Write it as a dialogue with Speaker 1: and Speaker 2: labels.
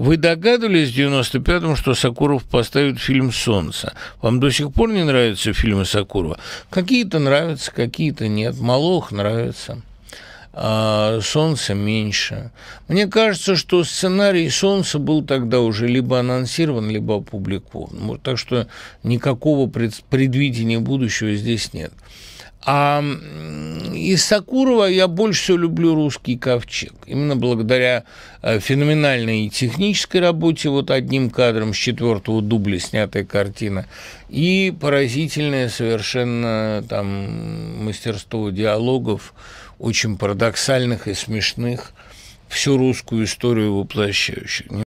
Speaker 1: Вы догадывались в 95-м, что Сакуров поставит фильм «Солнце». Вам до сих пор не нравятся фильмы Сакурова? Какие-то нравятся, какие-то нет. Малох нравится а "Солнце" меньше. Мне кажется, что сценарий солнца был тогда уже либо анонсирован, либо опубликован. Так что никакого предвидения будущего здесь нет. А из Сакурова я больше всего люблю «Русский ковчег». Именно благодаря э, феноменальной и технической работе, вот одним кадром с четвертого дубля снятая картина, и поразительное совершенно там мастерство диалогов, очень парадоксальных и смешных, всю русскую историю воплощающих.